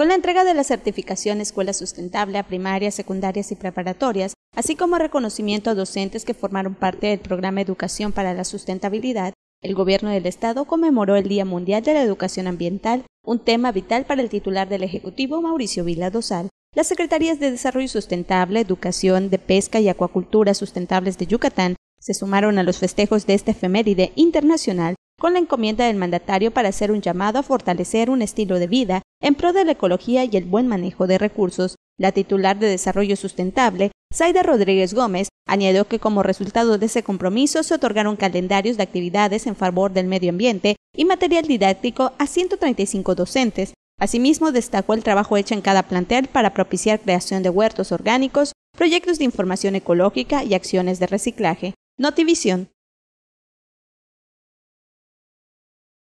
Con la entrega de la certificación Escuela Sustentable a primarias, secundarias y preparatorias, así como reconocimiento a docentes que formaron parte del programa Educación para la Sustentabilidad, el Gobierno del Estado conmemoró el Día Mundial de la Educación Ambiental, un tema vital para el titular del Ejecutivo Mauricio Vila Dosal. Las Secretarías de Desarrollo Sustentable, Educación, de Pesca y Acuacultura Sustentables de Yucatán se sumaron a los festejos de esta efeméride internacional con la encomienda del mandatario para hacer un llamado a fortalecer un estilo de vida en pro de la ecología y el buen manejo de recursos, la titular de Desarrollo Sustentable, Zaida Rodríguez Gómez, añadió que como resultado de ese compromiso se otorgaron calendarios de actividades en favor del medio ambiente y material didáctico a 135 docentes. Asimismo, destacó el trabajo hecho en cada plantel para propiciar creación de huertos orgánicos, proyectos de información ecológica y acciones de reciclaje. Notivisión.